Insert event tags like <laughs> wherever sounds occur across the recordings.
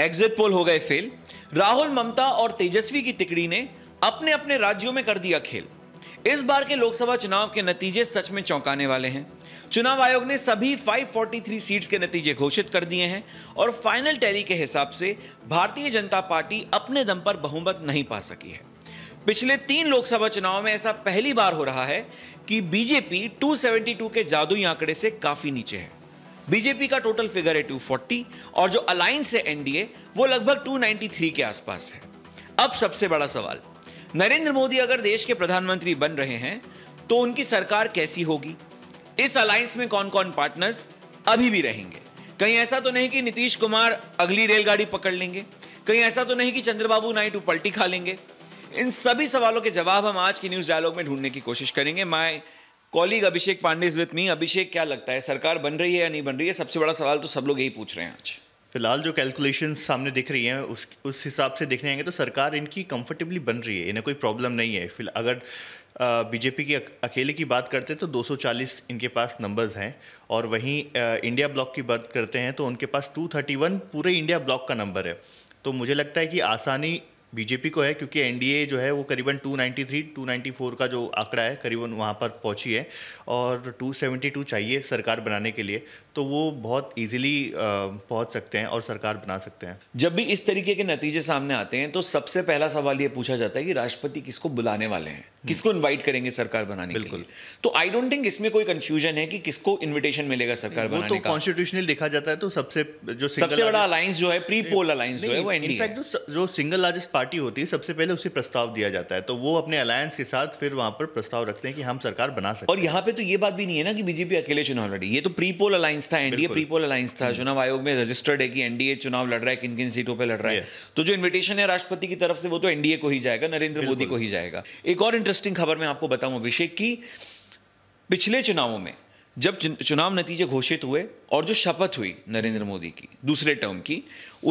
Exit poll हो गए fail Rahul ममता और तेजस्वी की तिकड़ी ने अपने अपने राज्यों में कर दिया खेल इस बार के लोकसभा चुनाव के नतीजे सच में चौंकाने वाले हैं चुनाव आयोग ने सभी 543 सीट्स के नतीजे घोषित कर दिए हैं और फाइनल टैली के हिसाब से भारतीय जनता पार्टी अपने दम पर बहुमत नहीं पा सकी है पिछले तीन लोकसभा चुनाव में ऐसा पहली बार हो रहा है कि बीजेपी 272 के जादुई आंकड़े से काफी नीचे है बीजेपी का टोटल फिगर है 240 और जो अलायंस है एनडीए वो लगभग 293 के आसपास है अब सबसे बड़ा सवाल नरेंद्र मोदी अगर देश के प्रधानमंत्री बन रहे हैं तो उनकी सरकार कैसी होगी इस अलायंस में कौन कौन पार्टनर्स अभी भी रहेंगे कहीं ऐसा तो नहीं कि नीतीश कुमार अगली रेलगाड़ी पकड़ लेंगे कहीं ऐसा तो नहीं कि चंद्रबाबू नायडू पलटी खा लेंगे इन सभी सवालों के जवाब हम आज की न्यूज डायलॉग में ढूंढने की कोशिश करेंगे my colleague Abhishek Pandey is with me Abhishek क्या लगता है सरकार बन रही है या नहीं बन रही है सबसे बड़ा सवाल तो सब लोग यही पूछ रहे हैं आज फिलहाल जो कैलकुलेशन सामने दिख रही हैं उस उस हिसाब से देखने आएंगे तो सरकार इनकी कंफर्टेबली बन रही है इन्हें कोई प्रॉब्लम नहीं है फिल अगर बीजेपी की अकेले की बात करते हैं तो 240 इनके पास नंबर्स हैं और वहीं आ, इंडिया ब्लॉक की बात करते हैं तो उनके पास 231 पूरे इंडिया ब्लॉक का नंबर है तो मुझे लगता है कि आसानी बीजेपी को है क्योंकि एनडीए जो है वो करीबन 293 294 का जो आंकड़ा है करीबन वहाँ पर पहुँची है और 272 चाहिए सरकार बनाने के लिए तो वो बहुत ईजिली पहुंच सकते हैं और सरकार बना सकते हैं जब भी इस तरीके के नतीजे सामने आते हैं तो सबसे पहला सवाल ये पूछा जाता है कि राष्ट्रपति किसको बुलाने वाले हैं हम्म। किसको इनवाइट करेंगे सरकार बनाने बिल्कुल के लिए? तो आई डोंट थिंक इसमें कोई कंफ्यूजन है कि किसको इनविटेशन मिलेगा सरकार बनाने तो कॉन्स्टिट्यूशनल देखा जाता है तो सबसे जो सबसे बड़ा अलायंस जो है प्री पोल अलायंस जो है वो इनफैक्ट जो जो सिंगल लार्जेस्ट पार्टी होती है सबसे पहले उसे प्रस्ताव दिया जाता है तो वो अपने अलायंस के साथ फिर वहां पर प्रस्ताव रखते हैं कि हम सरकार बना सकते और यहाँ पे तो ये बात भी नहीं है ना कि बीजेपी अकेले चुनाव लड़ी ये तो प्री पोल अलायंस अलायंस था एनडीए पीपल अलायंस था चुनाव हम्म। आयोग में रजिस्टर्ड है कि एनडीए चुनाव लड़ रहा है किन किन सीटों पर लड़ रहा है तो जो इन्विटेशन है राष्ट्रपति की तरफ से वो तो एनडीए को ही जाएगा नरेंद्र मोदी को ही जाएगा एक और इंटरेस्टिंग खबर मैं आपको बताऊं अभिषेक की पिछले चुनावों में जब चुनाव नतीजे घोषित हुए और जो शपथ हुई नरेंद्र मोदी की दूसरे टर्म की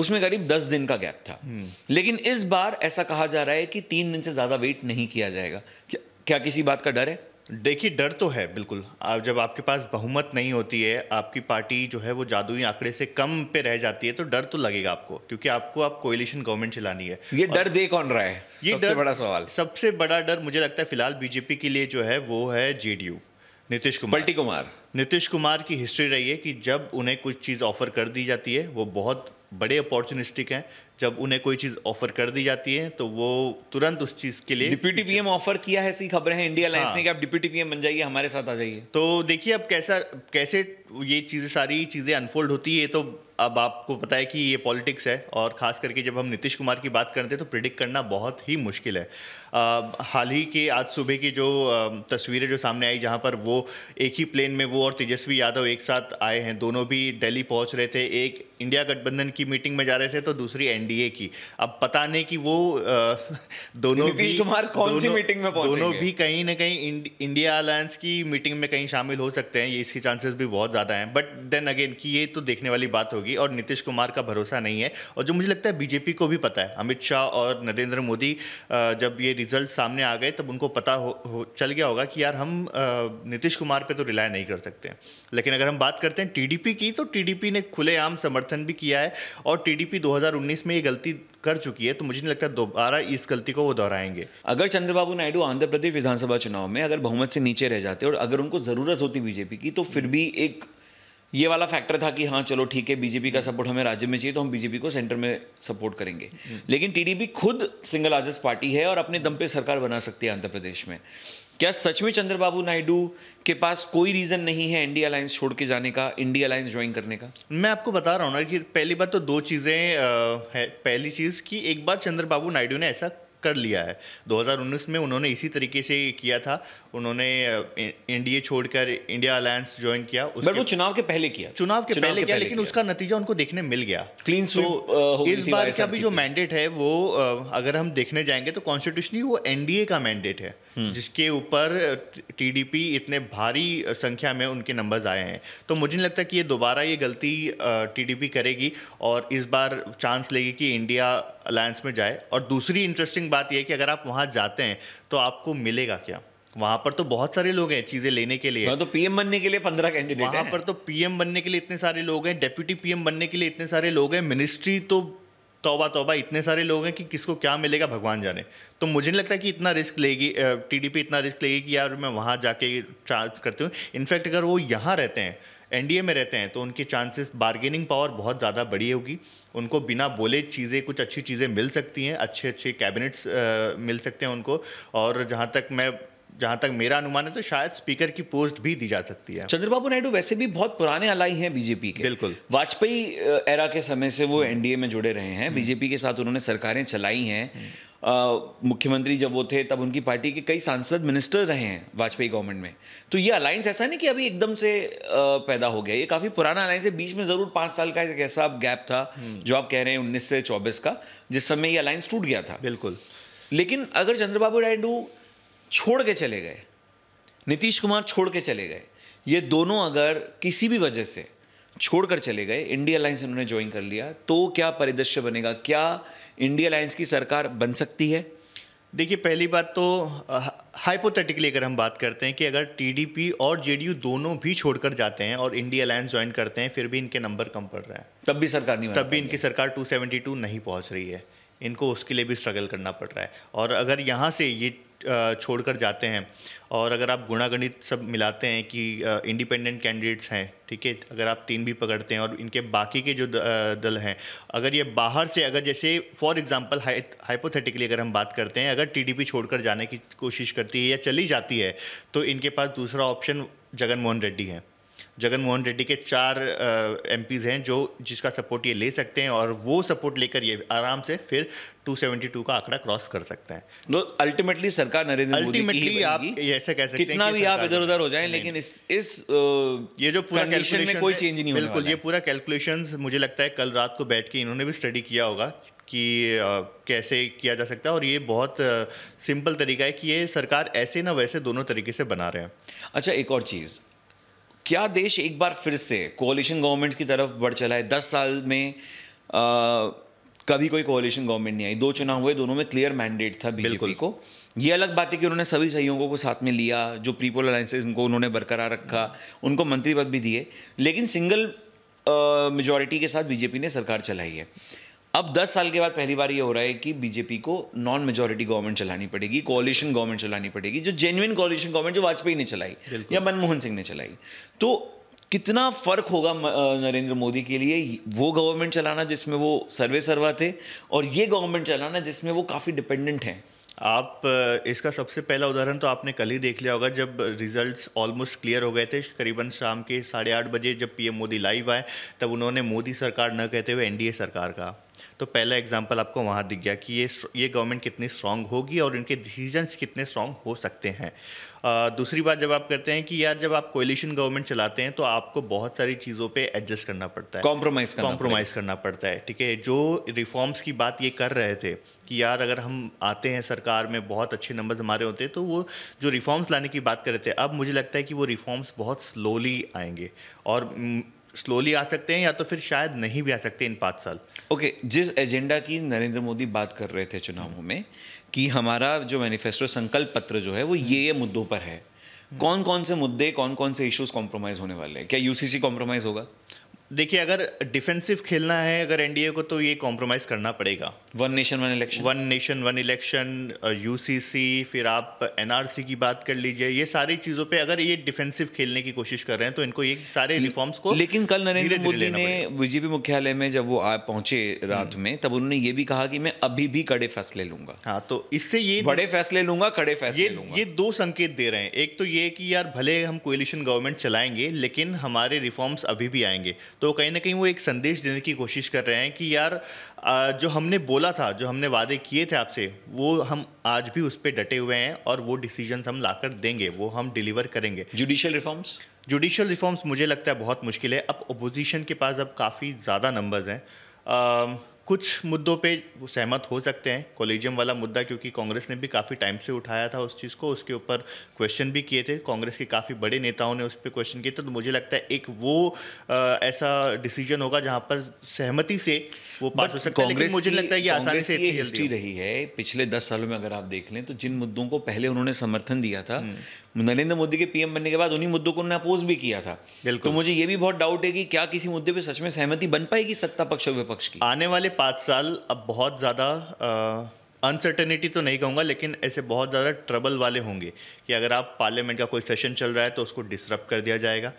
उसमें करीब दस दिन का गैप था हम्म। लेकिन इस बार ऐसा कहा जा रहा है कि तीन दिन से ज़्यादा वेट नहीं किया जाएगा क्या, क्या किसी बात का डर है देखिए डर तो है बिल्कुल आप जब आपके पास बहुमत नहीं होती है आपकी पार्टी जो है वो जादुई आंकड़े से कम पे रह जाती है तो डर तो लगेगा आपको क्योंकि आपको आप कोएलिशन गवर्नमेंट चलानी है ये डर दे कौन रहा है ये सबसे डर, बड़ा सवाल सबसे बड़ा डर मुझे लगता है फिलहाल बीजेपी के लिए जो है वो है जेडीयू नीतीश कुमार बल्टी कुमार नीतीश कुमार की हिस्ट्री रही है कि जब उन्हें कुछ चीज़ ऑफर कर दी जाती है वो बहुत बड़े अपॉर्चुनिस्टिक हैं जब उन्हें कोई चीज़ ऑफर कर दी जाती है तो वो तुरंत उस चीज़ के लिए डिप्यूटी पीएम ऑफर किया है ऐसी खबरें हैं इंडिया लाइन्स हाँ। ने कि आप डिप्यूटी पीएम बन जाइए हमारे साथ आ जाइए तो देखिए अब कैसा कैसे ये चीज़ें सारी चीज़ें अनफोल्ड होती है तो अब आपको पता है कि ये पॉलिटिक्स है और ख़ास करके जब हम नीतीश कुमार की बात करते हैं तो प्रिडिक्ट करना बहुत ही मुश्किल है हाल ही की आज सुबह की जो तस्वीरें जो सामने आई जहां पर वो एक ही प्लेन में वो और तेजस्वी यादव एक साथ आए हैं दोनों भी दिल्ली पहुंच रहे थे एक इंडिया गठबंधन की मीटिंग में जा रहे थे तो दूसरी एनडीए की अब पता नहीं कि वो <laughs> दोनों भी कुमार कौन सी मीटिंग में दोनों भी कहीं ना कहीं इंडिया अलायंस की मीटिंग में कहीं शामिल हो सकते हैं ये इसके चांसेस भी बहुत ज़्यादा हैं बट देन अगेन कि ये तो देखने वाली बात होगी और नीतीश कुमार का भरोसा नहीं है और जो मुझे लगता है बीजेपी को भी पता है अमित शाह और नरेंद्र मोदी जब ये रिजल्ट सामने आ गए तब उनको पता हो, हो चल गया होगा कि यार हम नीतीश कुमार पे तो रिलाय नहीं कर सकते हैं लेकिन अगर हम बात करते हैं टीडीपी की तो टीडीपी ने खुलेआम समर्थन भी किया है और टीडीपी 2019 में ये गलती कर चुकी है तो मुझे नहीं लगता दोबारा इस गलती को वो दोहराएंगे अगर चंद्रबाबू नायडू आंध्र प्रदेश विधानसभा चुनाव में अगर बहुमत से नीचे रह जाते और अगर उनको ज़रूरत होती बीजेपी की तो फिर हम्म। भी एक ये वाला फैक्टर था कि हाँ चलो ठीक है बीजेपी का सपोर्ट हमें राज्य में चाहिए तो हम बीजेपी को सेंटर में सपोर्ट करेंगे लेकिन टीडीपी खुद सिंगल लार्जेस्ट पार्टी है और अपने दम पे सरकार बना सकती है आंध्र प्रदेश में क्या सच में चंद्रबाबू नायडू के पास कोई रीज़न नहीं है इंडिया अलायंस छोड़ के जाने का इंडिया अलायंस ज्वाइन करने का मैं आपको बता रहा हूँ ना कि पहली बात तो दो चीज़ें है पहली चीज़ कि एक बार चंद्रबाबू नायडू ने ऐसा कर लिया है 2019 में उन्होंने इसी तरीके से किया था उन्होंने एनडीए छोड़कर इंडिया अलायंस ज्वाइन किया बट वो चुनाव के पहले किया चुनाव के चुनाव पहले, किया लेकिन उसका नतीजा उनको देखने मिल गया क्लीन सो तो इस बार का भी जो मैंडेट है वो अगर हम देखने जाएंगे तो कॉन्स्टिट्यूशनली वो एनडीए का मैंडेट है हम्म। जिसके ऊपर टीडीपी इतने भारी संख्या में उनके नंबर्स आए हैं तो मुझे नहीं लगता कि ये दोबारा ये गलती टीडीपी करेगी और इस बार चांस लेगी कि इंडिया अलायंस में जाए और दूसरी इंटरेस्टिंग बात यह कि अगर आप वहाँ जाते हैं तो आपको मिलेगा क्या वहाँ पर तो बहुत सारे लोग हैं चीज़ें लेने के लिए तो पीएम बनने के लिए पंद्रह कैंडिडेट वहाँ पर तो पीएम बनने के लिए इतने सारे लोग हैं डेप्यूटी पीएम बनने के लिए इतने सारे लोग हैं मिनिस्ट्री तो तोबा तोबा इतने सारे लोग हैं कि किसको क्या मिलेगा भगवान जाने तो मुझे नहीं लगता कि इतना रिस्क लेगी टीडीपी इतना रिस्क लेगी कि यार मैं वहाँ जाके चार्ज करती हूँ इनफैक्ट अगर वो यहाँ रहते हैं एनडीए में रहते हैं तो उनके चांसेस बार्गेनिंग पावर बहुत ज़्यादा बड़ी होगी उनको बिना बोले चीज़ें कुछ अच्छी चीज़ें मिल सकती हैं अच्छे अच्छे कैबिनेट्स मिल सकते हैं उनको और जहाँ तक मैं जहां तक मेरा अनुमान है तो शायद स्पीकर की पोस्ट भी दी जा सकती है चंद्रबाबू नायडू वैसे भी बहुत पुराने अलाई हैं बीजेपी के बिल्कुल वाजपेयी एरा के समय से वो एनडीए में जुड़े रहे हैं हम्म। बीजेपी के साथ उन्होंने सरकारें चलाई हैं हम्म। मुख्यमंत्री जब वो थे तब उनकी पार्टी के कई सांसद मिनिस्टर रहे हैं वाजपेयी गवर्नमेंट में तो ये अलायंस ऐसा नहीं कि अभी एकदम से पैदा हो गया ये काफ़ी पुराना अलायंस है बीच में ज़रूर पांच साल का एक ऐसा गैप था हम्म। जो आप कह रहे हैं उन्नीस से चौबीस का जिस समय ये अलायंस टूट गया था बिल्कुल लेकिन अगर चंद्रबाबू नायडू छोड़ के चले गए नीतीश कुमार छोड़ के चले गए ये दोनों अगर किसी भी वजह से छोड़कर चले गए इंडिया अलायंस इन्होंने ज्वाइन कर लिया तो क्या परिदृश्य बनेगा क्या इंडिया अलायंस की सरकार बन सकती है देखिए पहली बात तो हाइपोथेटिकली अगर हम बात करते हैं कि अगर टीडीपी और जेडीयू दोनों भी छोड़कर जाते हैं और इंडिया अलायंस ज्वाइन करते हैं फिर भी इनके नंबर कम पड़ रहे हैं तब भी सरकार नहीं तब भी इनकी सरकार 272 नहीं पहुंच रही है इनको उसके लिए भी स्ट्रगल करना पड़ रहा है और अगर यहाँ से ये छोड़कर जाते हैं और अगर आप गुणा गणित सब मिलाते हैं कि इंडिपेंडेंट कैंडिडेट्स हैं ठीक है अगर आप तीन भी पकड़ते हैं और इनके बाकी के जो दल हैं अगर ये बाहर से अगर जैसे फॉर एग्जांपल हाइपोथेटिकली अगर हम बात करते हैं अगर टीडीपी छोड़कर जाने की कोशिश करती है या चली जाती है तो इनके पास दूसरा ऑप्शन जगन मोहन रेड्डी है जगन मोहन रेड्डी के चार एम हैं जो जिसका सपोर्ट ये ले सकते हैं और वो सपोर्ट लेकर ये आराम से फिर 272 का आंकड़ा क्रॉस कर सकते हैं तो अल्टीमेटली सरकार नरेंद्र ही आप ऐसे कह सकते कितना भी आप इधर उधर हो जाएं लेकिन इस इस ये जो पूरा कैलकुलेशन में कोई चेंज नहीं बिल्कुल ये पूरा कैलकुलेशन मुझे लगता है कल रात को बैठ के इन्होंने भी स्टडी किया होगा कि कैसे किया जा सकता है और ये बहुत सिंपल तरीका है कि ये सरकार ऐसे ना वैसे दोनों तरीके से बना रहे हैं अच्छा एक और चीज़ क्या देश एक बार फिर से कोलिशन गवर्नमेंट की तरफ बढ़ चला है दस साल में आ, कभी कोई कोलिशन गवर्नमेंट नहीं आई दो चुनाव हुए दोनों में क्लियर मैंडेट था बीजेपी को ये अलग बात है कि उन्होंने सभी सहयोगों को साथ में लिया जो पीपल अलायसेज उनको उन्होंने बरकरार रखा उनको मंत्री पद भी दिए लेकिन सिंगल मेजोरिटी के साथ बीजेपी ने सरकार चलाई है अब 10 साल के बाद पहली बार ये हो रहा है कि बीजेपी को नॉन मेजोरिटी गवर्नमेंट चलानी पड़ेगी कॉलिशन गवर्नमेंट चलानी पड़ेगी जो जेन्युन कॉलिशन गवर्नमेंट जो वाजपेयी ने चलाई या मनमोहन सिंह ने चलाई तो कितना फर्क होगा नरेंद्र मोदी के लिए वो गवर्नमेंट चलाना जिसमें वो सर्वे सर्वा थे और ये गवर्नमेंट चलाना जिसमें वो काफ़ी डिपेंडेंट हैं आप इसका सबसे पहला उदाहरण तो आपने कल ही देख लिया होगा जब रिजल्ट्स ऑलमोस्ट क्लियर हो गए थे करीबन शाम के साढ़े आठ बजे जब पीएम मोदी लाइव आए तब उन्होंने मोदी सरकार न कहते हुए एनडीए सरकार कहा तो पहला एग्जाम्पल आपको वहाँ दिख गया कि ये ये गवर्नमेंट कितनी स्ट्रांग होगी और इनके डिसीजंस कितने स्ट्रांग हो सकते हैं आ, दूसरी बात जब आप करते हैं कि यार जब आप कोलिशन गवर्नमेंट चलाते हैं तो आपको बहुत सारी चीज़ों पे एडजस्ट करना पड़ता है कॉम्प्रोमाइज़ कॉम्प्रोमाइज़ करना पड़ता है ठीक है जो रिफॉर्म्स की बात ये कर रहे थे कि यार अगर हम आते हैं सरकार में बहुत अच्छे नंबर्स हमारे होते हैं तो वो जो रिफॉर्म्स लाने की बात कर रहे थे अब मुझे लगता है कि वो रिफॉर्म्स बहुत स्लोली आएंगे और स्लोली आ सकते हैं या तो फिर शायद नहीं भी आ सकते इन पाँच साल ओके okay, जिस एजेंडा की नरेंद्र मोदी बात कर रहे थे चुनावों में कि हमारा जो मैनिफेस्टो संकल्प पत्र जो है वो ये ये मुद्दों पर है कौन कौन से मुद्दे कौन कौन से इश्यूज कॉम्प्रोमाइज़ होने वाले हैं क्या यूसीसी कॉम्प्रोमाइज़ होगा देखिए अगर डिफेंसिव खेलना है अगर एनडीए को तो ये कॉम्प्रोमाइज़ करना पड़ेगा one nation one election one nation one election UCC फिर आप एनआरसी की बात कर लीजिए ये सारी चीज़ों पे अगर ये डिफेंसिव खेलने की कोशिश कर रहे हैं तो इनको ये सारे रिफॉर्म्स को लेकिन कल नरेंद्र मोदी ने बीजेपी मुख्यालय में जब वो आ पहुंचे रात हम्म। में तब उन्होंने ये भी कहा कि मैं अभी भी कड़े फैसले लूंगा हाँ तो इससे ये बड़े फैसले लूंगा कड़े फैसले ये ये दो संकेत दे रहे हैं एक तो ये कि यार भले हम कोलिशन गवर्नमेंट चलाएंगे लेकिन हमारे रिफॉर्म्स अभी भी आएंगे तो कहीं ना कहीं वो एक संदेश देने की कोशिश कर रहे हैं कि यार जो हमने बोला था जो हमने वादे किए थे आपसे वो हम आज भी उस पर डटे हुए हैं और वो डिसीजन हम ला देंगे वो हम डिलीवर करेंगे जुडिशियल रिफॉर्म्स जुडिशियल रिफॉर्म्स मुझे लगता है बहुत मुश्किल है अब अपोजिशन के पास अब काफ़ी ज़्यादा नंबर्स हैं कुछ मुद्दों पे वो सहमत हो सकते हैं कॉलेजियम वाला मुद्दा क्योंकि कांग्रेस ने भी काफ़ी टाइम से उठाया था उस चीज़ को उसके ऊपर क्वेश्चन भी किए थे कांग्रेस के काफ़ी बड़े नेताओं ने उस पर क्वेश्चन किए थे तो मुझे लगता है एक वो आ, ऐसा डिसीजन होगा जहां पर सहमति से वो पास हो सकता कांग्रेस मुझे लगता है कि आसानी से हिस्ट्री रही है पिछले दस सालों में अगर आप देख लें तो जिन मुद्दों को पहले उन्होंने समर्थन दिया था हम्म। नरेंद्र मोदी के पीएम बनने के बाद उन्हीं मुद्दों को उन्होंने अपोज भी किया था तो मुझे ये भी बहुत डाउट है कि क्या किसी मुद्दे पर सच में सहमति बन पाएगी सत्ता पक्ष और विपक्ष की आने वाले पाँच साल अब बहुत ज़्यादा अनसर्टेनिटी तो नहीं कहूँगा लेकिन ऐसे बहुत ज़्यादा ट्रबल वाले होंगे कि अगर आप पार्लियामेंट का कोई सेशन चल रहा है तो उसको डिसरप्ट कर दिया जाएगा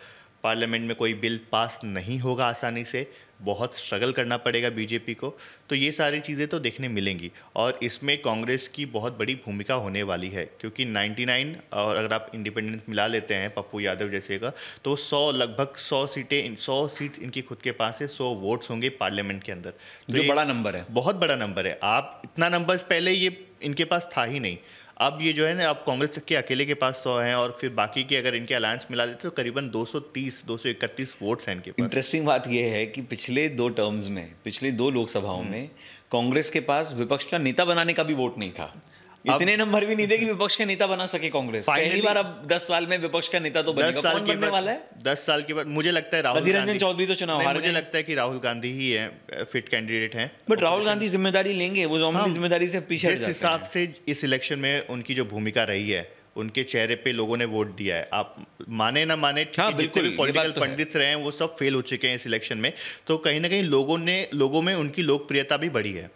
पार्लियामेंट में कोई बिल पास नहीं होगा आसानी से बहुत स्ट्रगल करना पड़ेगा बीजेपी को तो ये सारी चीज़ें तो देखने मिलेंगी और इसमें कांग्रेस की बहुत बड़ी भूमिका होने वाली है क्योंकि 99 और अगर आप इंडिपेंडेंस मिला लेते हैं पप्पू यादव जैसे का तो 100 लगभग 100 सीटें 100 सीट इनकी खुद के पास है 100 वोट्स होंगे पार्लियामेंट के अंदर तो जो बड़ा नंबर है बहुत बड़ा नंबर है आप इतना नंबर पहले ये इनके पास था ही नहीं अब ये जो है ना अब कांग्रेस के अकेले के पास सौ हैं और फिर बाकी के अगर इनके अलायंस मिला देते तो करीबन 230 231 वोट्स हैं इनके पास इंटरेस्टिंग बात यह है कि पिछले दो टर्म्स में पिछले दो लोकसभाओं हम्म। में कांग्रेस के पास विपक्ष का नेता बनाने का भी वोट नहीं था इतने नंबर भी नहीं देगी विपक्ष का नेता बना सके कांग्रेस पहली बार अब दस साल में विपक्ष का नेता तो बनेगा साल कौन बनने वाला है दस साल के बाद मुझे लगता है राहुल रंजन चौधरी तो चुनाव मुझे लगता है कि राहुल गांधी ही है फिट कैंडिडेट है बट राहुल गांधी जिम्मेदारी लेंगे वो हाँ, जिम्मेदारी से पीछे जिस हिसाब से इस इलेक्शन में उनकी जो भूमिका रही है उनके चेहरे पे लोगों ने वोट दिया है आप माने ना माने हाँ, जितने भी पॉलिटिकल तो पंडित रहे हैं वो सब फेल हो चुके हैं इस इलेक्शन में तो कहीं ना कहीं लोगों ने लोगों में उनकी लोकप्रियता भी बढ़ी है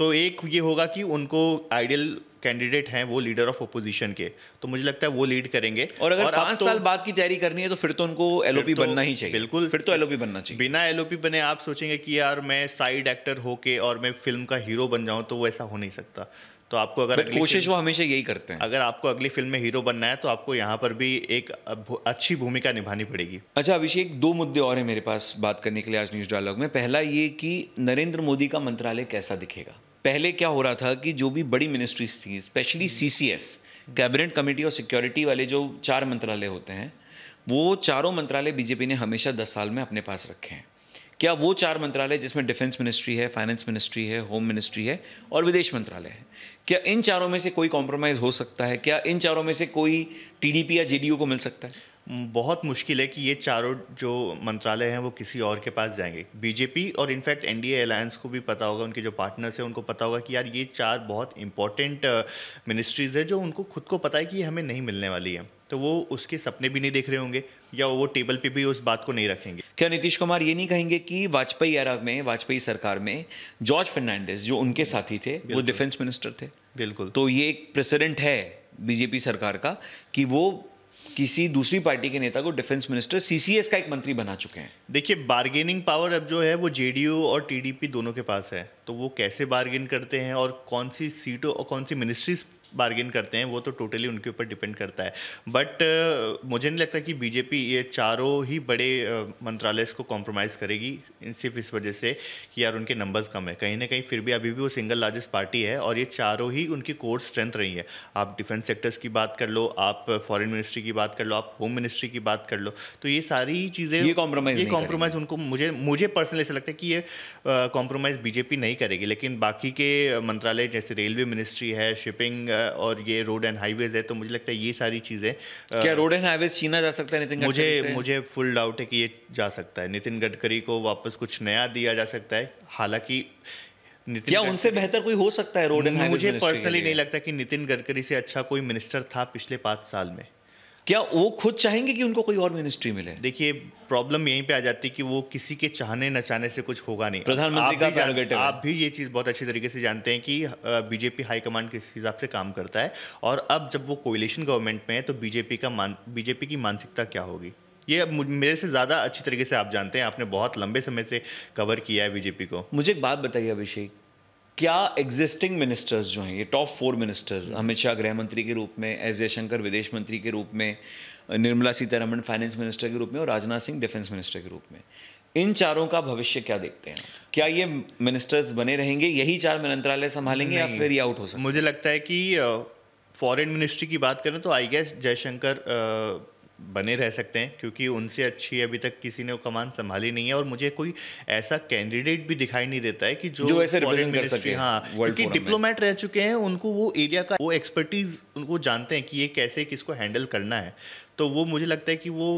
तो एक ये होगा कि उनको आइडियल कैंडिडेट हैं वो लीडर ऑफ अपोजिशन के तो मुझे लगता है वो लीड करेंगे और अगर पांच तो, साल बाद की तैयारी करनी है तो फिर तो उनको एलओपी तो, बनना ही चाहिए बिल्कुल फिर तो एलओपी बनना चाहिए बिना एलओपी बने आप सोचेंगे कि यार मैं साइड एक्टर होके और मैं फिल्म का हीरो बन जाऊँ तो वो ऐसा हो नहीं सकता तो आपको अगर कोशिश वो हमेशा यही करते हैं अगर आपको अगली फिल्म में हीरो बनना है तो आपको यहाँ पर भी एक अच्छी भूमिका निभानी पड़ेगी अच्छा अभिषेक दो मुद्दे और हैं मेरे पास बात करने के लिए आज न्यूज़ डायलॉग में पहला ये कि नरेंद्र मोदी का मंत्रालय कैसा दिखेगा पहले क्या हो रहा था कि जो भी बड़ी मिनिस्ट्रीज थी specially C C S cabinet committee और सिक्योरिटी वाले जो चार मंत्रालय होते हैं वो चारों मंत्रालय बीजेपी ने हमेशा दस साल में अपने पास रखे हैं क्या वो चार मंत्रालय जिसमें डिफेंस मिनिस्ट्री है फाइनेंस मिनिस्ट्री है होम मिनिस्ट्री है और विदेश मंत्रालय है क्या इन चारों में से कोई कॉम्प्रोमाइज हो सकता है क्या इन चारों में से कोई टीडीपी या जेडीयू को मिल सकता है बहुत मुश्किल है कि ये चारों जो मंत्रालय हैं वो किसी और के पास जाएंगे बीजेपी और इनफैक्ट एनडीए अलायंस को भी पता होगा उनके जो पार्टनर्स हैं उनको पता होगा कि यार ये चार बहुत इंपॉर्टेंट मिनिस्ट्रीज़ है जो उनको खुद को पता है कि ये हमें नहीं मिलने वाली है तो वो उसके सपने भी नहीं देख रहे होंगे या वो टेबल पे भी उस बात को नहीं रखेंगे क्या नीतीश कुमार ये नहीं कहेंगे कि वाजपेयी एरा में वाजपेयी सरकार में जॉर्ज फर्नांडिस जो उनके साथी थे वो डिफेंस मिनिस्टर थे बिल्कुल तो ये एक प्रेसिडेंट है बीजेपी सरकार का कि वो किसी दूसरी पार्टी के नेता को डिफेंस मिनिस्टर सीसीएस का एक मंत्री बना चुके हैं देखिए बार्गेनिंग पावर अब जो है वो जेडीयू और टीडीपी दोनों के पास है तो वो कैसे बार्गेन करते हैं और कौन सी सीटों और कौन सी मिनिस्ट्रीज बार्गेन करते हैं वो तो टोटली उनके ऊपर डिपेंड करता है बट uh, मुझे नहीं लगता कि बीजेपी ये चारों ही बड़े uh, मंत्रालय को कॉम्प्रोमाइज़ करेगी सिर्फ इस वजह से कि यार उनके नंबर्स कम है कहीं ना कहीं फिर भी अभी भी वो सिंगल लार्जेस्ट पार्टी है और ये चारों ही उनकी कोर स्ट्रेंथ रही है आप डिफेंस सेक्टर्स की बात कर लो आप फॉरन मिनिस्ट्री की बात कर लो आप होम मिनिस्ट्री की बात कर लो तो ये सारी चीज़ें ये कॉम्प्रोमाइज़ ये कॉम्प्रोमाइज़ उनको मुझे मुझे पर्सनली ऐसा लगता है कि ये कॉम्प्रोमाइज़ uh, बीजेपी नहीं करेगी लेकिन बाकी के मंत्रालय जैसे रेलवे मिनिस्ट्री है शिपिंग और ये रोड एंड हाईवेज है तो मुझे लगता है ये सारी चीज़ें क्या रोड एंड हाईवेज छीना जा सकता है नितिन मुझे मुझे फुल डाउट है कि ये जा सकता है नितिन गडकरी को वापस कुछ नया दिया जा सकता है हालांकि या उनसे बेहतर कोई हो सकता है रोड एंड मुझे पर्सनली नहीं लगता कि नितिन गडकरी से अच्छा कोई मिनिस्टर था पिछले पाँच साल में क्या वो खुद चाहेंगे कि उनको कोई और मिनिस्ट्री मिले देखिए प्रॉब्लम यहीं पे आ जाती है कि वो किसी के चाहने न चाहने से कुछ होगा नहीं प्रधानमंत्री का भी आप भी ये चीज़ बहुत अच्छी तरीके से जानते हैं कि बीजेपी हाईकमांड किस हिसाब से काम करता है और अब जब वो कोयलेशन गवर्नमेंट में है तो बीजेपी का मान बीजेपी की मानसिकता क्या होगी ये मेरे से ज़्यादा अच्छी तरीके से आप जानते हैं आपने बहुत लंबे समय से कवर किया है बीजेपी को मुझे एक बात बताइए अभिषेक क्या एग्जिस्टिंग मिनिस्टर्स जो हैं ये top four ministers Amit Shah गृह मंत्री के रूप में एस जयशंकर विदेश मंत्री के रूप में निर्मला सीतारमण फाइनेंस मिनिस्टर के रूप में और राजनाथ सिंह डिफेंस मिनिस्टर के रूप में इन चारों का भविष्य क्या देखते हैं क्या ये मिनिस्टर्स बने रहेंगे यही चार मंत्रालय संभालेंगे या फिर ये आउट हो सकता मुझे लगता है कि फॉरेन मिनिस्ट्री की बात करें तो आई गेस जयशंकर बने रह सकते हैं क्योंकि उनसे अच्छी अभी तक किसी ने वो कमान संभाली नहीं है और मुझे कोई ऐसा कैंडिडेट भी दिखाई नहीं देता है कि जो, जो ऐसे कर सके हाँ क्योंकि डिप्लोमेट रह चुके हैं उनको वो एरिया का वो एक्सपर्टीज उनको जानते हैं कि ये कैसे किसको हैंडल करना है तो वो मुझे लगता है कि वो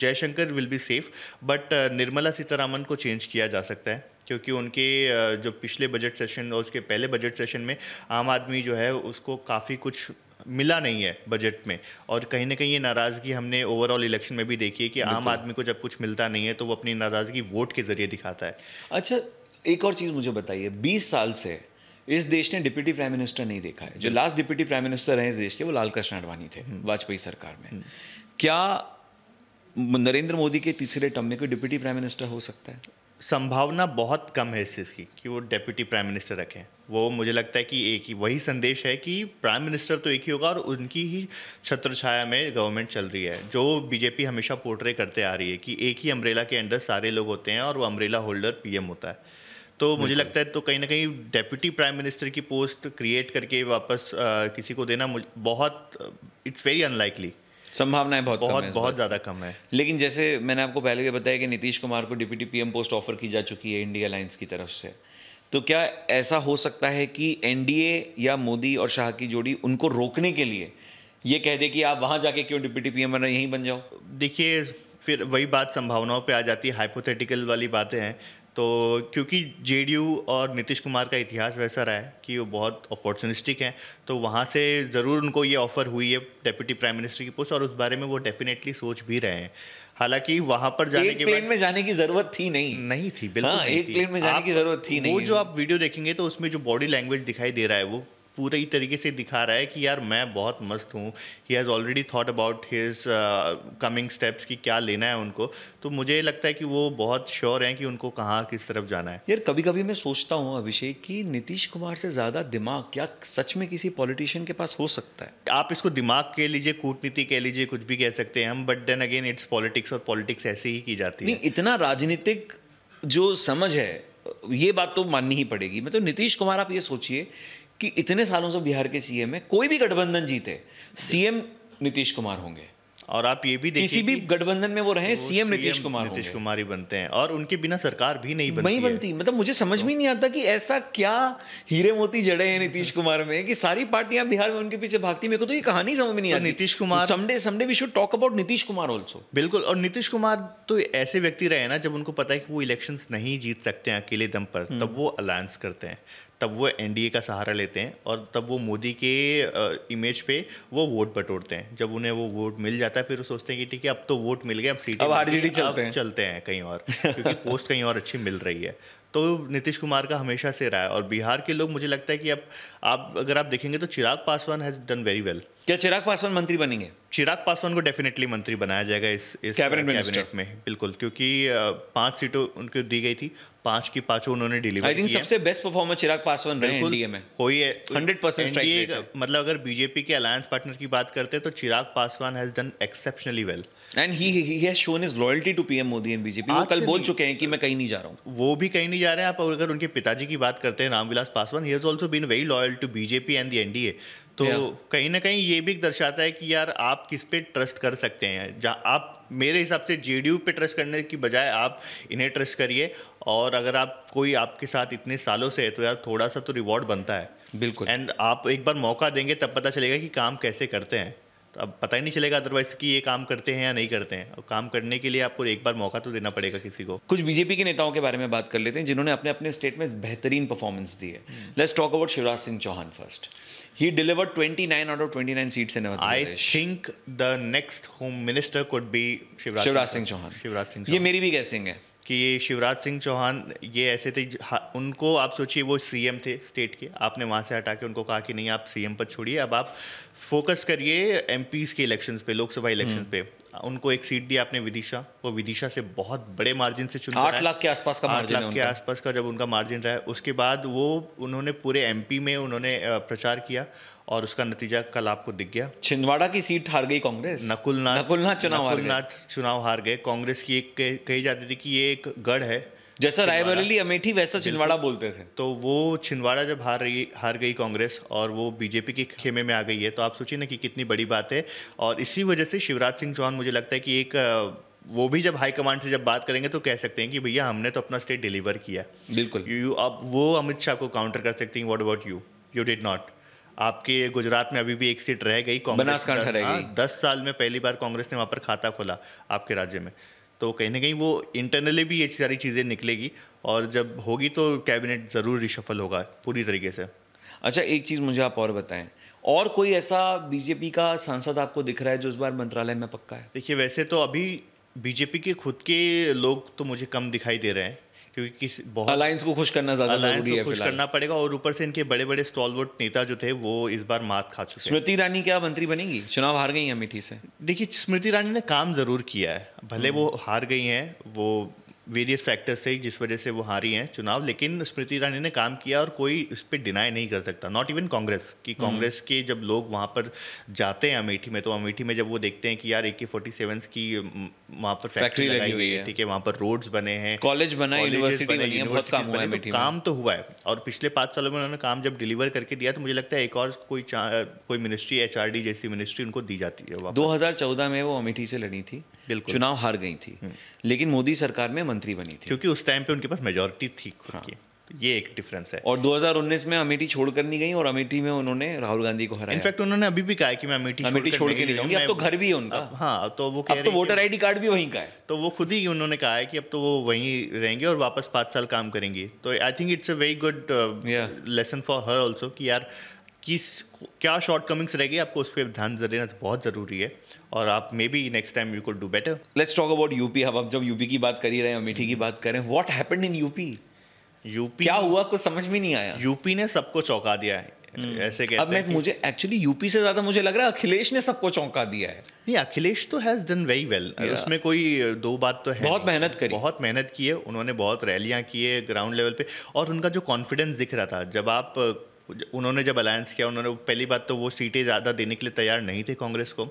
Jaishankar will be safe but Nirmala Sitharaman को चेंज किया जा सकता है क्योंकि उनके uh, जो पिछले बजट सेशन और उसके पहले बजट सेशन में आम आदमी जो है उसको काफ़ी कुछ मिला नहीं है बजट में और कहीं ना कहीं ये नाराज़गी हमने ओवरऑल इलेक्शन में भी देखी है कि आम आदमी को जब कुछ मिलता नहीं है तो वो अपनी नाराज़गी वोट के ज़रिए दिखाता है अच्छा एक और चीज़ मुझे बताइए बीस साल से इस देश ने डिप्यूटी प्राइम मिनिस्टर नहीं देखा है जो लास्ट डिप्यूटी प्राइम मिनिस्टर हैं इस देश के वो लाल कृष्ण आडवाणी थे हम्म। वाजपेयी सरकार में हम्म। क्या नरेंद्र मोदी के तीसरे टम में कोई डिप्यूटी प्राइम मिनिस्टर हो सकता है संभावना बहुत कम है इस चीज़ की कि वो डेप्यूटी प्राइम मिनिस्टर रखें वो मुझे लगता है कि एक ही वही संदेश है कि प्राइम मिनिस्टर तो एक ही होगा और उनकी ही छत्र छाया में गवर्नमेंट चल रही है जो बीजेपी हमेशा पोर्ट्रे करते आ रही है कि एक ही अम्ब्रेला के अंडर सारे लोग होते हैं और वो अम्ब्रेला होल्डर पी होता है तो मुझे लगता है तो कहीं ना कहीं डेप्यूटी प्राइम मिनिस्टर की पोस्ट क्रिएट करके वापस आ, किसी को देना बहुत इट्स वेरी अनलाइकली संभावनाएं बहुत बहुत कम है बहुत ज़्यादा कम है लेकिन जैसे मैंने आपको पहले भी बताया कि नीतीश कुमार को डिप्यूटी पीएम पोस्ट ऑफर की जा चुकी है इंडिया अलायंस की तरफ से तो क्या ऐसा हो सकता है कि एनडीए या मोदी और शाह की जोड़ी उनको रोकने के लिए ये कह दे कि आप वहां जाके क्यों डिप्यूटी पीएम बन यहीं बन जाओ देखिए फिर वही बात संभावनाओं पे आ जाती है हाइपोथेटिकल वाली बातें हैं तो क्योंकि जे और नीतीश कुमार का इतिहास वैसा रहा है कि वो बहुत अपॉर्चुनिस्टिक हैं तो वहाँ से ज़रूर उनको ये ऑफ़र हुई है डेप्यूटी प्राइम मिनिस्टर की पोस्ट और उस बारे में वो डेफिनेटली सोच भी रहे हैं हालांकि वहां पर जाने के प्लेन में जाने की जरूरत थी नहीं नहीं थी बिल्कुल हाँ, एक प्लेन में जाने की जरूरत थी नहीं वो जो आप वीडियो देखेंगे तो उसमें जो बॉडी लैंग्वेज दिखाई दे रहा है वो पूरे ही तरीके से दिखा रहा है कि यार मैं बहुत मस्त हूँ he has already thought about his coming steps कि क्या लेना है उनको तो मुझे लगता है कि वो बहुत श्योर हैं कि उनको कहाँ किस तरफ जाना है यार कभी कभी मैं सोचता हूँ अभिषेक कि नीतीश कुमार से ज़्यादा दिमाग क्या सच में किसी पॉलिटिशियन के पास हो सकता है आप इसको दिमाग कह लीजिए कूटनीति कह लीजिए कुछ भी कह सकते हैं हम but then again it's politics और पॉलिटिक्स ऐसे ही की जाती है इतना राजनीतिक जो समझ है ये बात तो माननी ही पड़ेगी मतलब नीतीश कुमार आप ये सोचिए कि इतने सालों से बिहार के सीएम है कोई भी गठबंधन जीते सीएम नीतीश कुमार होंगे और आप ये भी देखिए किसी भी गठबंधन में वो रहे सीएम नीतीश कुमार नीतीश कुमार ही बनते हैं और उनके बिना सरकार भी नहीं बनती नहीं बनती मतलब मुझे समझ में तो। नहीं आता कि ऐसा क्या हीरे मोती जड़े हैं नीतीश <laughs> कुमार में कि सारी पार्टियां बिहार में उनके पीछे भागती मेरे को तो ये कहानी समझ में नहीं आती Nitish Kumar someday someday we should talk about Nitish Kumar also बिल्कुल और नीतीश कुमार तो ऐसे व्यक्ति रहे ना जब उनको पता है कि वो इलेक्शन नहीं जीत सकते हैं अकेले दम पर हम्म। तब वो अलायंस करते हैं तब वो एन का सहारा लेते हैं और तब वो मोदी के इमेज पे वो वोट बटोरते हैं जब उन्हें वो वोट मिल जाता है फिर सोचते हैं कि ठीक है अब तो वोट मिल गया अब सीटें अब आरजेडी चलते हैं चलते हैं कहीं और क्योंकि पोस्ट <laughs> कहीं और अच्छी मिल रही है तो नीतीश कुमार का हमेशा से रहा है और बिहार के लोग मुझे लगता है कि अब आप अगर आप देखेंगे तो Chirag Paswan has done very well क्या चिराग पासवान मंत्री बनेंगे चिराग पासवान को डेफिनेटली मंत्री बनाया जाएगा इस इस कैबिनेट कैबिनेट uh, में बिल्कुल क्योंकि uh, पांच सीटों उनको दी गई थी पांच की पांचों उन्होंने डिलीवर आई थिंक सबसे बेस्ट परफॉर्मर चिराग पासवान रहे एनडीए में कोई uh, हंड्रेड परसेंट मतलब अगर बीजेपी के अलायंस पार्टनर की बात करते हैं तो Chirag Paswan has done exceptionally well and he he has shown his loyalty to PM Modi and BJP वो कल बोल चुके हैं कि मैं कहीं नहीं जा रहा हूँ वो भी कहीं नहीं जा रहे हैं आप अगर उनके पिताजी की बात करते हैं Ramvilas Paswan he has also been very loyal to BJP and the NDA तो कहीं ना कहीं ये भी दर्शाता है कि यार आप किस पे ट्रस्ट कर सकते हैं जहाँ आप मेरे हिसाब से जेडीयू पे ट्रस्ट करने की बजाय आप इन्हें ट्रस्ट करिए और अगर आप कोई आपके साथ इतने सालों से है तो यार थोड़ा सा तो रिवॉर्ड बनता है बिल्कुल एंड आप एक बार मौका देंगे तब पता चलेगा कि काम कैसे करते हैं अब पता ही नहीं चलेगा अदरवाइज कि ये काम करते हैं या नहीं करते हैं और काम करने के लिए आपको एक बार मौका तो देना पड़ेगा किसी को कुछ बीजेपी के नेताओं के बारे में बात कर लेते हैं जिन्होंने अपने अपने स्टेट में बेहतरीन परफॉर्मेंस दी है let's talk about Shivraj Singh Chouhan first he delivered twenty nine out of twenty nine seats in I think the next home minister could be Shivraj Singh Chouhan Shivraj Singh ये मेरी भी गैसिंग है कि ये शिवराज सिंह चौहान ये ऐसे थे उनको आप सोचिए वो सीएम थे स्टेट के आपने वहाँ से हटा के उनको कहा कि नहीं आप सीएम पर छोड़िए अब आप फोकस करिए एमपीज़ के इलेक्शंस पे लोकसभा इलेक्शन हम्म। पे उनको एक सीट दी आपने विदिशा वो विदिशा से बहुत बड़े मार्जिन से चुना आठ लाख के आसपास का मार्जिन आठ लाख के आसपास का जब उनका मार्जिन रहा है उसके बाद वो उन्होंने पूरे एमपी में उन्होंने प्रचार किया और उसका नतीजा कल आपको दिख गया छिंदवाड़ा की सीट हार गई कांग्रेस नकुलनाथ नकुलनाथ चुनाव नकुलनाथ चुनाव हार गए कांग्रेस की एक कही जाती थी कि ये एक गढ़ है जैसा रायबरेली अमेठी वैसा छिंदवाड़ा बोलते थे तो वो छिंदवाड़ा जब हार रही हार गई कांग्रेस और वो बीजेपी के खेमे में आ गई है तो आप सोचिए ना कि कितनी बड़ी बात है और इसी वजह से शिवराज सिंह चौहान मुझे लगता है कि एक वो भी जब हाई कमांड से जब बात करेंगे तो कह सकते हैं कि भैया हमने तो अपना स्टेट डिलीवर किया बिल्कुल यू अब वो अमित शाह को काउंटर कर सकते हैं what about you you did not आपके गुजरात में अभी भी एक सीट रह गई कांग्रेस हाँ, दस साल में पहली बार कांग्रेस ने वहां पर खाता खोला आपके राज्य में तो कहीं ना कहीं वो इंटरनली भी ये सारी चीज़ें निकलेगी और जब होगी तो कैबिनेट ज़रूर रिशफल होगा पूरी तरीके से अच्छा एक चीज़ मुझे आप और बताएं और कोई ऐसा बीजेपी का सांसद आपको दिख रहा है जो इस बार मंत्रालय में पक्का है देखिए वैसे तो अभी बीजेपी के खुद के लोग तो मुझे कम दिखाई दे रहे हैं क्योंकि किस बहुत अलायंस को खुश करना ज़्यादा ज़रूरी है खुश करना पड़ेगा और ऊपर से इनके बड़े बड़े स्टॉलवर्ट नेता जो थे वो इस बार मात खा चुके स्मृति ईरानी क्या मंत्री बनेगी चुनाव हार गई है अमेठी से देखिए स्मृति ईरानी ने काम ज़रूर किया है भले हम्म। वो हार गई हैं वो वेरियस फैक्टर्स से जिस वजह से वो हारी हैं चुनाव लेकिन स्मृति ईरानी ने काम किया और कोई इस पर डिनाई नहीं कर सकता नॉट इवन कांग्रेस कि हम्म। कांग्रेस के जब लोग वहाँ पर जाते हैं अमेठी में तो अमेठी में जब वो देखते हैं कि यार ए के फोर्टी सेवन की वहाँ पर फैक्ट्री लगी हुई है ठीक है वहाँ पर रोड्स बने हैं कॉलेज बना यूनिवर्सिटी बनी है बहुत काम हुआ है तो काम तो हुआ है और पिछले पाँच सालों में उन्होंने काम जब डिलीवर करके दिया तो मुझे लगता है एक और कोई कोई मिनिस्ट्री एच जैसी मिनिस्ट्री उनको दी जाती है दो में वो अमेठी से लड़ी थी चुनाव हार गई थी हम्म। लेकिन मोदी सरकार में मंत्री बनी थी क्योंकि उस टाइम पे उनके पास मेजोरिटी थी हाँ। तो ये एक डिफरेंस है और 2019 में अमेठी छोड़कर नहीं गई और अमेठी में उन्होंने राहुल गांधी को हराया इनफैक्ट उन्होंने अभी भी कहा है कि मैं अमेठी अमेठी छोड़ के नहीं जाऊंगी अब तो घर भी है उनका अब, हाँ तो वो अब तो वोटर आईडी कार्ड भी वहीं का है तो वो खुद ही उन्होंने कहा है कि अब तो वो वहीं रहेंगे और वापस पाँच साल काम करेंगे तो I think it's a very good lesson for her also कि यार किस क्या शॉर्ट कमिंग्स रह गई आपको उस पर ध्यान देना बहुत ज़रूरी है और आप maybe next time you could do better let's talk about UP अब आप जब यूपी की बात कर ही रहे हैं अमेठी की बात करें what happened in UP UP क्या हुआ कुछ समझ में नहीं आया यूपी ने सबको चौंका दिया है हम्म। ऐसे कहते अब मैं मुझे एक्चुअली यूपी से ज्यादा मुझे लग रहा है अखिलेश ने सबको चौंका दिया है नहीं अखिलेश तो हैज डन वेरी वेल उसमें कोई दो बात तो है बहुत मेहनत करी बहुत मेहनत की है उन्होंने बहुत रैलियां की है ग्राउंड लेवल पे और उनका जो कॉन्फिडेंस दिख रहा था जब आप उन्होंने जब अलायंस किया उन्होंने पहली बात तो वो सीटें ज़्यादा देने के लिए तैयार नहीं थे कांग्रेस को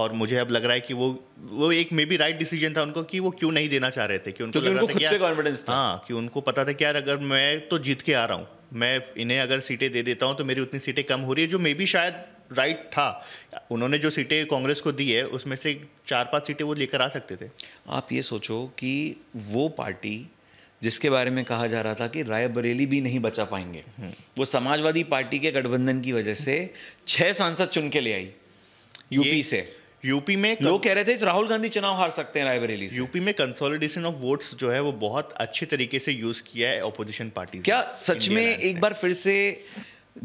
और मुझे अब लग रहा है कि वो वो एक मे बी राइट डिसीजन था उनको कि वो क्यों नहीं देना चाह रहे थे कि उनको लग रहा था कॉन्फिडेंस हाँ कि उनको पता था कि यार अगर मैं तो जीत के आ रहा हूँ मैं इन्हें अगर सीटें दे देता हूँ तो मेरी उतनी सीटें कम हो रही है जो मे बी शायद राइट था उन्होंने जो सीटें कांग्रेस को दी है उसमें से चार पांच सीटें वो लेकर आ सकते थे आप ये सोचो कि वो पार्टी जिसके बारे में कहा जा रहा था कि रायबरेली भी नहीं बचा पाएंगे वो समाजवादी पार्टी के गठबंधन की वजह से छह सांसद चुन के ले आई यूपी से यूपी में लोग कह रहे थे राहुल गांधी चुनाव हार सकते हैं रायबरेली से यूपी में कंसोलिडेशन ऑफ वोट्स जो है वो बहुत अच्छे तरीके से यूज किया है ऑपोजिशन पार्टी क्या सच में एक बार फिर से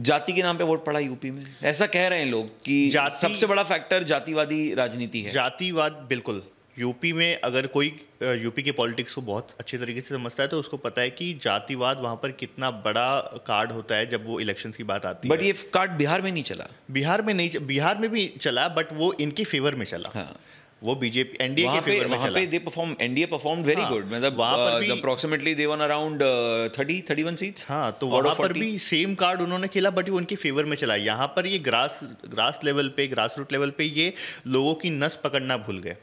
जाति के नाम पे वोट पड़ा यूपी में ऐसा कह रहे हैं लोग कि सबसे बड़ा फैक्टर जातिवादी राजनीति है जातिवाद बिल्कुल यूपी में अगर कोई यूपी के पॉलिटिक्स को बहुत अच्छे तरीके से समझता है तो उसको पता है कि जातिवाद वहाँ पर कितना बड़ा कार्ड होता है जब वो इलेक्शंस की बात आती है बट ये कार्ड बिहार में नहीं चला बिहार में नहीं बिहार में भी चला बट वो इनके फेवर में चला हाँ. वो बीजेपी एनडीए के फेवर हाँ, मतलब, हाँ, तो में चला they perform NDA perform very good मतलब वहां पर भी approximately they won around 30 31 seats हां तो वहां पर भी सेम कार्ड उन्होंने खेला बट वो उनके फेवर में चला यहां पर ये ग्रास ग्रास लेवल पे ग्रास रूट लेवल पे ये लोगों की नस पकड़ना भूल गए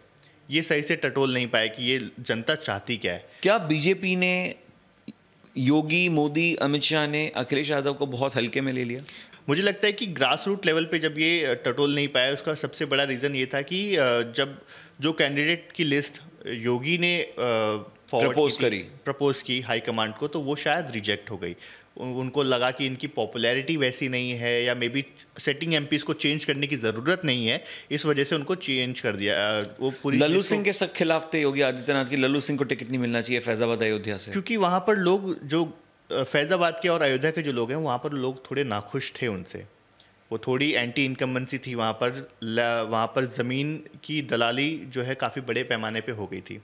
ये सही से टटोल नहीं पाए कि ये जनता चाहती क्या है क्या बीजेपी ने योगी मोदी अमित शाह ने अखिलेश यादव को बहुत हल्के में ले लिया मुझे लगता है कि ग्रास रूट लेवल पे जब ये टटोल नहीं पाया उसका सबसे बड़ा रीज़न ये था कि जब जो कैंडिडेट की लिस्ट योगी ने प्रपोज करी प्रपोज की हाई कमांड को तो वो शायद रिजेक्ट हो गई उनको लगा कि इनकी पॉपुलैरिटी वैसी नहीं है या मे बी सेटिंग एम को चेंज करने की ज़रूरत नहीं है इस वजह से उनको चेंज कर दिया वो पूरी लल्लू सिंह के सब खिलाफ थे तो योगी आदित्यनाथ की लल्लू सिंह को टिकट नहीं मिलना चाहिए फैजाबाद अयोध्या से क्योंकि वहाँ पर लोग जो फैज़ाबाद के और अयोध्या के जो लोग हैं वहाँ पर लोग थोड़े नाखुश थे उनसे वो थोड़ी एंटी इनकम्बेंसी थी वहाँ पर वहाँ पर ज़मीन की दलाली जो है काफ़ी बड़े पैमाने पर हो गई थी